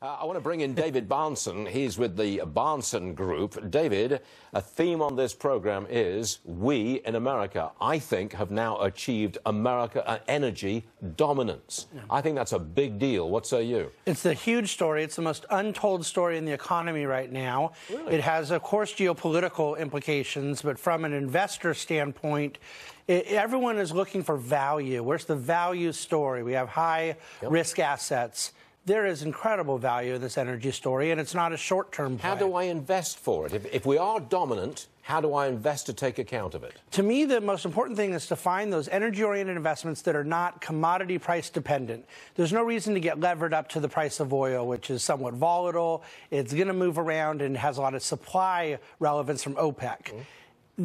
Uh, I want to bring in David Barnson. He's with the Barnson Group. David, a theme on this program is we in America, I think, have now achieved America energy dominance. Yeah. I think that's a big deal. What say you? It's a huge story. It's the most untold story in the economy right now. Really? It has, of course, geopolitical implications, but from an investor standpoint, it, everyone is looking for value. Where's the value story? We have high yep. risk assets there is incredible value in this energy story, and it's not a short term How do I invest for it? If, if, we are dominant, how do I invest to take account of it? To me, the most important thing is to find those energy oriented investments that are not commodity price dependent. There's no reason to get levered up to the price of oil, which is somewhat volatile, it's going to move around, and has a lot of supply relevance from OPEC. Mm -hmm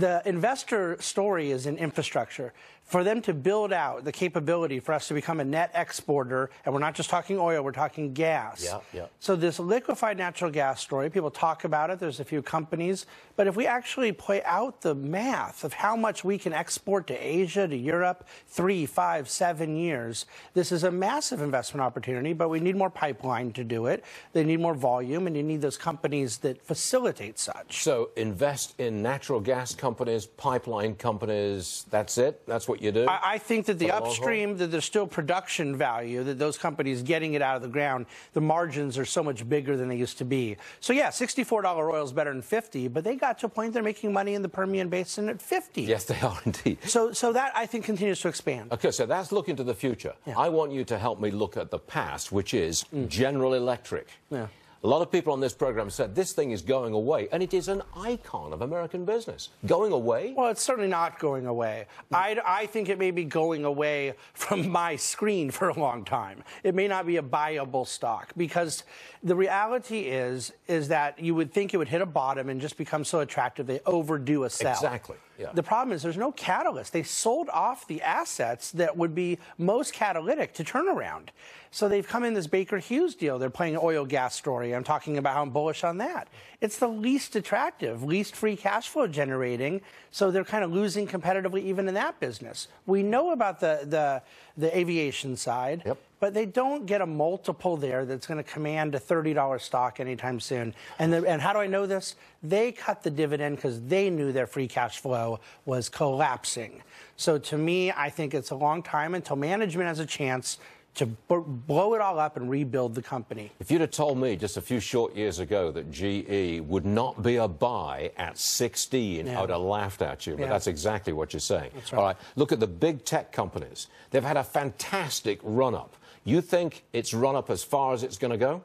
the investor story is in infrastructure for them to build out the capability for us to become a net exporter, and we're not just talking oil, we're talking gas. Yeah, yeah. So this liquefied natural gas story, people talk about it, there's a few companies, but if we actually play out the math of how much we can export to Asia, to Europe, three, five, seven years, this is a massive investment opportunity, but we need more pipeline to do it. They need more volume, and you need those companies that facilitate such. So invest in natural gas companies, pipeline companies, that's it? That's what you do? I, I think that the, upstream, that there's still production value, that those companies getting it out of the ground, the margins are so much bigger than they used to be. So, yeah, $64 oil is better than 50 but they got to a point they're making money in the Permian Basin at 50 Yes, they are indeed. So, so that, I think, continues to expand. Okay, so that's looking to the future. Yeah. I want you to help me look at the past, which is mm. General Electric. Yeah. A lot of people on this program said this thing is going away, and it is an icon of American business. Going away? Well, it's certainly not going away. Mm. I, I, think it may be going away from my screen for a long time. It may not be a buyable stock because the reality is is that you would think it would hit a bottom and just become so attractive they overdo a sell. Exactly. Yeah. The problem is there's no catalyst. They sold off the assets that would be most catalytic to turn around. So they've come in this Baker Hughes deal. They're playing oil gas story I'm talking about how I'm bullish on that. It's the least attractive, least free cash flow generating. So they're kind of losing competitively even in that business. We know about the, the, the aviation side. Yep but they don't get a multiple there that's going to command a $30 stock anytime soon. And, the, and how do I know this? They cut the dividend because they knew their free cash flow was collapsing. So to me, I think it's a long time until management has a chance to blow it all up and rebuild the company. If you'd have told me just a few short years ago that GE would not be a buy at 16, yeah. I would have laughed at you. But yeah. that's exactly what you're saying. Right. All right, look at the big tech companies. They've had a fantastic run up. You think it's run up as far as it's going to go?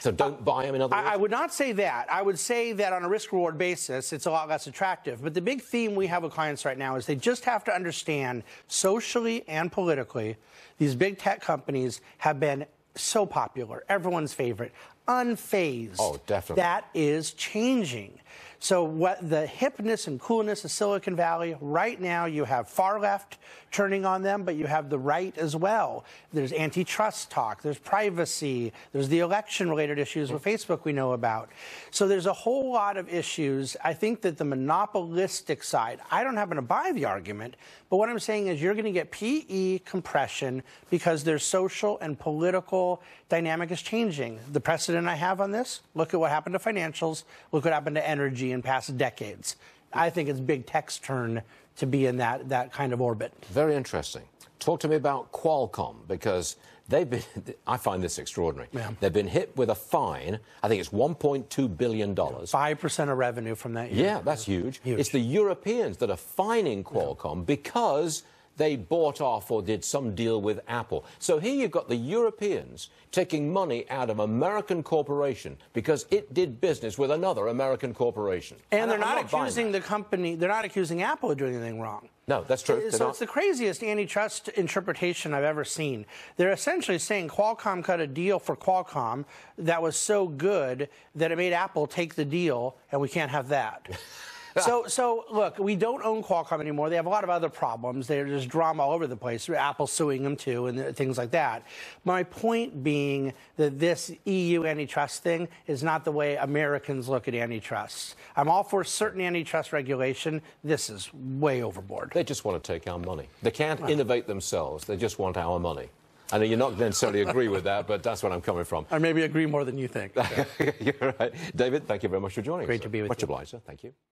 So don't uh, buy them, in other words? I, I would not say that. I would say that on a risk reward basis, it's a lot less attractive. But the big theme we have with clients right now is they just have to understand socially and politically, these big tech companies have been so popular, everyone's favorite, unfazed. Oh, definitely. That is changing. So what the hipness and coolness of Silicon Valley, right now you have far left turning on them, but you have the right as well. There's antitrust talk, there's privacy, there's the election related issues with Facebook we know about. So there's a whole lot of issues. I think that the monopolistic side, I don't happen to buy the argument, but what I'm saying is you're going to get PE compression because their social and political dynamic is changing. The precedent I have on this, look at what happened to financials, look what happened to energy in past decades. I think it's big tech's turn to be in that, that kind of orbit. Very interesting. Talk to me about Qualcomm because they've been, I find this extraordinary. Yeah. They've been hit with a fine. I think it's $1.2 billion. 5% of revenue from that year. Yeah, that's huge. huge. It's the Europeans that are fining Qualcomm yeah. because they bought off or did some deal with Apple. So here you've got the Europeans taking money out of American corporation because it did business with another American corporation. And, and they're I'm not, not accusing the company, they're not accusing Apple of doing anything wrong. No, that's true. so not. it's the craziest antitrust interpretation I've ever seen. They're essentially saying Qualcomm cut a deal for Qualcomm that was so good that it made Apple take the deal, and we can't have that. so, so look, we don't own Qualcomm anymore. They have a lot of other problems. There's drama all over the place. Apple suing them too, and things like that. My point being that this EU antitrust thing is not the way Americans look at antitrust. I'm all for certain antitrust regulation. This is way overboard. They just want to take our money. They can't well. innovate themselves. They just want our money. I know you're not necessarily agree with that, but that's where I'm coming from. I maybe agree more than you think. So. you're right. David, thank you very much for joining Great us. Great to be with much you. Much obliged, sir. Thank you.